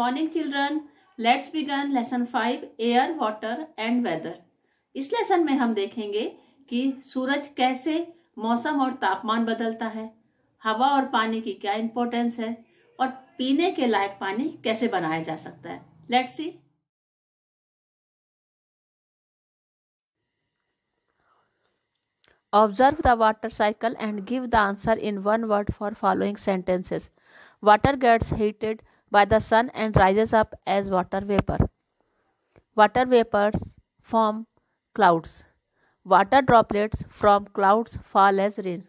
Morning children let's begin lesson five air water and weather इस lesson में हम देखेंगे कि सूरज कैसे मौसम और तापमान बदलता है हवा और पानी की क्या इंपॉर्टेंस है और पीने के लायक पानी कैसे बनाया जा सकता है let's see observe the water cycle and give the answer in one word for following sentences water gets heated by the sun and rises up as water vapor. Water vapors form clouds. Water droplets from clouds fall as rain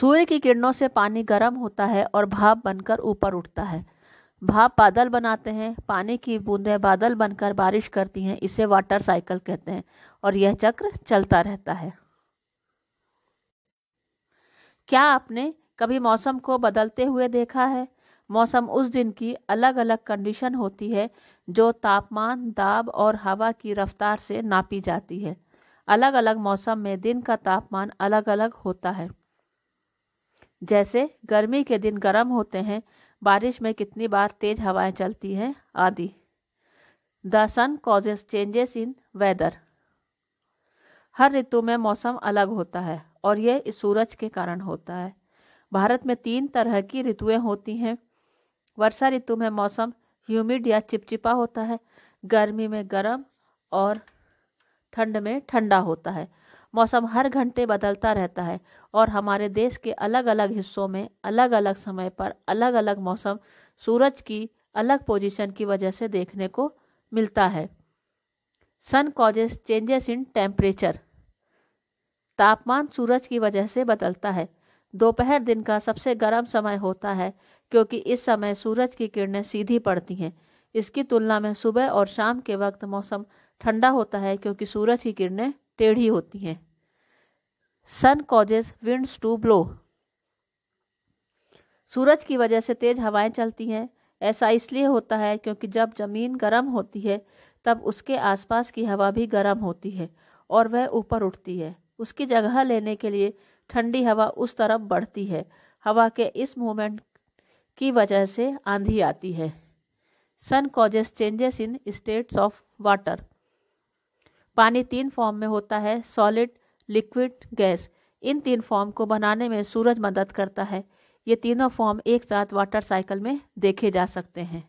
सूर्य की किरणों से पानी गर्म होता है और भाप बनकर ऊपर उठता है भाप बादल बनाते हैं पानी की बूंदें बादल बनकर बारिश करती हैं इसे वाटर साइकिल कहते हैं और यह चक्र चलता रहता है क्या आपने कभी मौसम को बदलते हुए देखा है मौसम उस दिन की अलग अलग कंडीशन होती है जो तापमान दाब और हवा की रफ्तार से नापी जाती है अलग अलग मौसम में दिन का तापमान अलग अलग होता है जैसे गर्मी के दिन गर्म होते हैं बारिश में कितनी बार तेज हवाएं चलती हैं आदि the sun causes changes in weather हर ऋतु में मौसम अलग होता है और यह सूरज के कारण होता है भारत में तीन तरह की ऋतुएं होती हैं वर्षा ऋतु में मौसम ह्यूमिड या चिपचिपा होता है गर्मी में गर्म और ठंड में ठंडा होता है मौसम हर घंटे बदलता रहता है और हमारे देश के अलग अलग हिस्सों में अलग अलग समय पर अलग अलग मौसम सूरज की अलग पोजीशन की वजह से देखने को मिलता है sun causes changes in temperature तापमान सूरज की वजह से बदलता है दोपहर दिन का सबसे गर्म समय होता है क्योंकि इस समय सूरज की किरणें सीधी पड़ती हैं इसकी तुलना में सुबह और शाम के वक्त मौसम ठंडा होता है क्योंकि सूरज की किरणें टेढ़ी होती हैं sun causes winds to blow सूरज की वजह से तेज हवाएं चलती हैं ऐसा इसलिए होता है क्योंकि जब जमीन गर्म होती है तब उसके आसपास की हवा भी गर्म होती है और वह ऊपर उठती है उसकी जगह लेने के लिए ठंडी हवा उस तरफ बढ़ती है हवा के इस मूवमेंट की वजह से आंधी आती है sun causes changes in states of water पानी तीन फॉर्म में होता है सॉलिड लिक्विड गैस इन तीन फॉर्म को बनाने में सूरज मदद करता है ये तीनों फॉर्म एक साथ वाटर साइकिल में देखे जा सकते हैं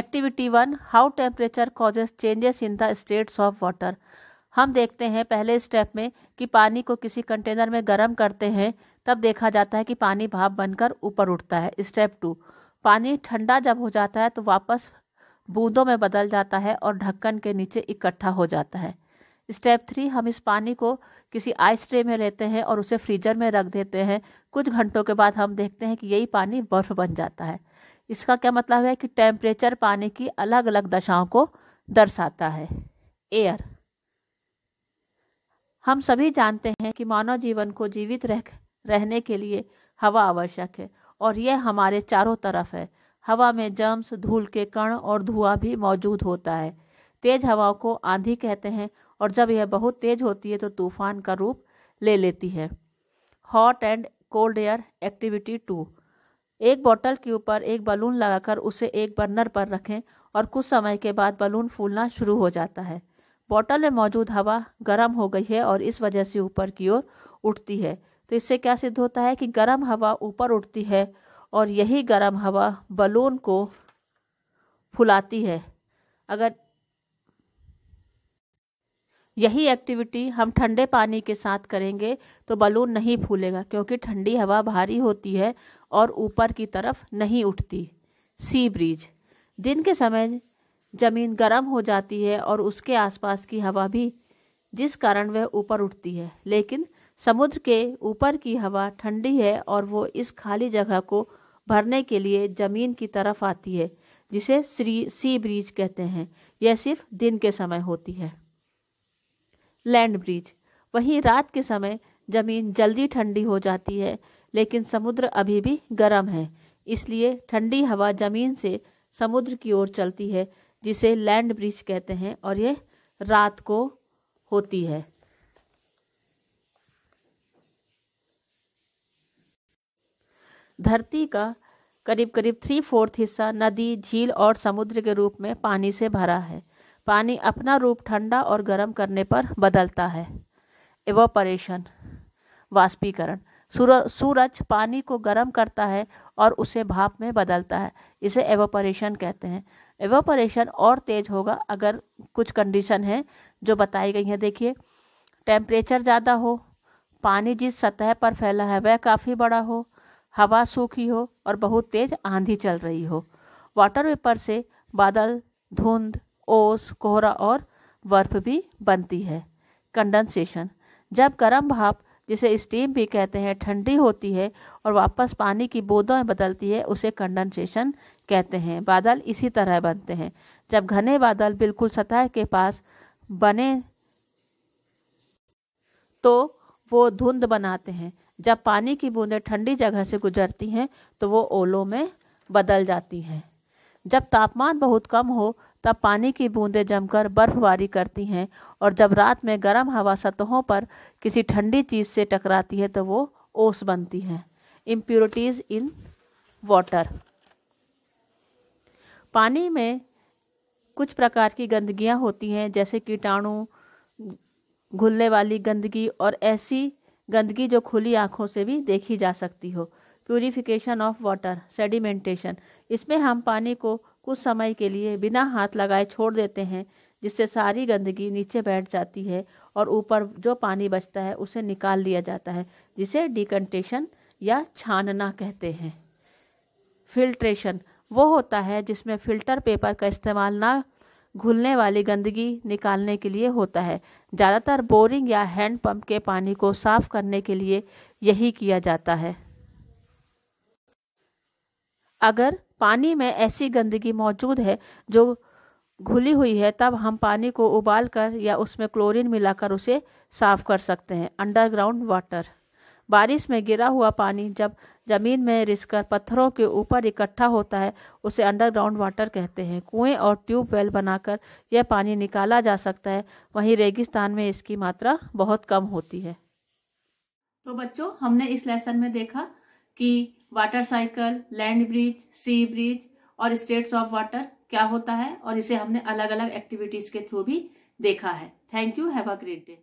activity one how temperature causes changes in the states of water हम देखते हैं पहले स्टेप में कि पानी को किसी कंटेनर में गर्म करते हैं तब देखा जाता है कि पानी भाप बनकर ऊपर उठता है स्टेप टू पानी ठंडा जब हो जाता है तो वापस बूंदों में बदल जाता है और ढक्कन के नीचे इकट्ठा हो जाता है स्टेप थ्री हम इस पानी को किसी आइस ट्रे में लेते हैं और उसे फ्रीजर में रख देते हैं कुछ घंटों के बाद हम देखते हैं कि यही पानी बर्फ बन जाता है इसका क्या मतलब है कि टेम्परेचर पानी की अलग अलग दशाओं को दर्शाता है एयर हम सभी जानते हैं कि मानव जीवन को जीवित रह, रहने के लिए हवा आवश्यक है और यह हमारे चारों तरफ है हवा में जर्म्स धूल के कण और धुआं भी मौजूद होता है तेज हवाओं को आंधी कहते हैं और जब यह बहुत तेज होती है तो तूफान का रूप ले लेती है hot and cold air activity two एक बोतल के ऊपर एक बलून लगाकर उसे एक बर्नर पर रखें और कुछ समय के बाद बलून फूलना शुरू हो जाता है बॉटल में मौजूद हवा गर्म हो गई है और इस वजह से ऊपर की ओर उठती है तो इससे क्या सिद्ध होता है कि गर्म हवा ऊपर उठती है और यही गर्म हवा बलून को फुलाती है अगर यही एक्टिविटी हम ठंडे पानी के साथ करेंगे तो बलून नहीं फूलेगा क्योंकि ठंडी हवा भारी होती है और ऊपर की तरफ नहीं उठती सी ब्रीज दिन के समय जमीन गर्म हो जाती है और उसके आसपास की हवा भी जिस कारण वह ऊपर उठती है लेकिन समुद्र के ऊपर की हवा ठंडी है और वो इस खाली जगह को भरने के लिए जमीन की तरफ आती है जिसे श्री सी ब्रिज कहते हैं यह सिर्फ दिन के समय होती है लैंड ब्रिज वहीं रात के समय जमीन जल्दी ठंडी हो जाती है लेकिन समुद्र अभी भी गर्म है इसलिए ठंडी हवा जमीन से समुद्र की ओर चलती है जिसे लैंड ब्रिज कहते हैं और ये रात को होती है धरती का करीब करीब थ्री फोर्थ हिस्सा नदी झील और समुद्र के रूप में पानी से भरा है पानी अपना रूप ठंडा और गर्म करने पर बदलता है एवोपरेशन वाष्पीकरण सूरज पानी को गर्म करता है और उसे भाप में बदलता है इसे एवोपरेशन कहते हैं एवोपरेशन और तेज होगा अगर कुछ कंडीशन है जो बताई गई है देखिए टेम्परेचर ज़्यादा हो पानी जिस सतह पर फैला है वह काफ़ी बड़ा हो हवा सूखी हो और बहुत तेज आंधी चल रही हो वाटर वेपर से बादल धुंध ओस कोहरा और बर्फ भी बनती है कंडेंसेशन जब गर्म भाप जिसे स्टीम भी कहते हैं ठंडी होती है और वापस पानी की बूंदों में बदलती है उसे कंडेंसेशन कहते हैं बादल इसी तरह बनते हैं जब घने बादल बिल्कुल सतह के पास बने तो वो धुंध बनाते हैं जब पानी की बूंदें ठंडी जगह से गुजरती हैं तो वो ओलों में बदल जाती हैं जब तापमान बहुत कम हो तब पानी की बूंदें जमकर बर्फबारी करती हैं और जब रात में गर्म हवा सतहों पर किसी ठंडी चीज़ से टकराती है तो वो ओस बनती है इम्प्योरिटीज़ इन वाटर पानी में कुछ प्रकार की गंदगियाँ होती हैं जैसे कीटाणु घुलने वाली गंदगी और ऐसी गंदगी जो खुली आंखों से भी देखी जा सकती हो प्यूरिफिकेशन ऑफ वाटर सेडिमेंटेशन इसमें हम पानी को कुछ समय के लिए बिना हाथ लगाए छोड़ देते हैं जिससे सारी गंदगी नीचे बैठ जाती है और ऊपर जो पानी बचता है उसे निकाल लिया जाता है जिसे डिकन्टेशन या छानना कहते हैं फिल्ट्रेशन वो होता है जिसमें फिल्टर पेपर का इस्तेमाल ना घुलने वाली गंदगी निकालने के लिए होता है ज़्यादातर बोरिंग या हैंड पंप के पानी को साफ करने के लिए यही किया जाता है अगर पानी में ऐसी गंदगी मौजूद है जो घुली हुई है तब हम पानी को उबाल कर या उसमें क्लोरीन मिलाकर उसे साफ कर सकते हैं अंडरग्राउंड वाटर बारिश में गिरा हुआ पानी जब जमीन में रिसकर पत्थरों के ऊपर इकट्ठा होता है उसे अंडरग्राउंड वाटर कहते हैं कुएं और ट्यूब वेल बनाकर यह पानी निकाला जा सकता है वहीं रेगिस्तान में इसकी मात्रा बहुत कम होती है तो बच्चों हमने इस लेसन में देखा कि water cycle land breeze sea breeze और स्टेट्स ऑफ वाटर क्या होता है और इसे हमने अलग अलग एक्टिविटीज के थ्रू भी देखा है thank you have a great day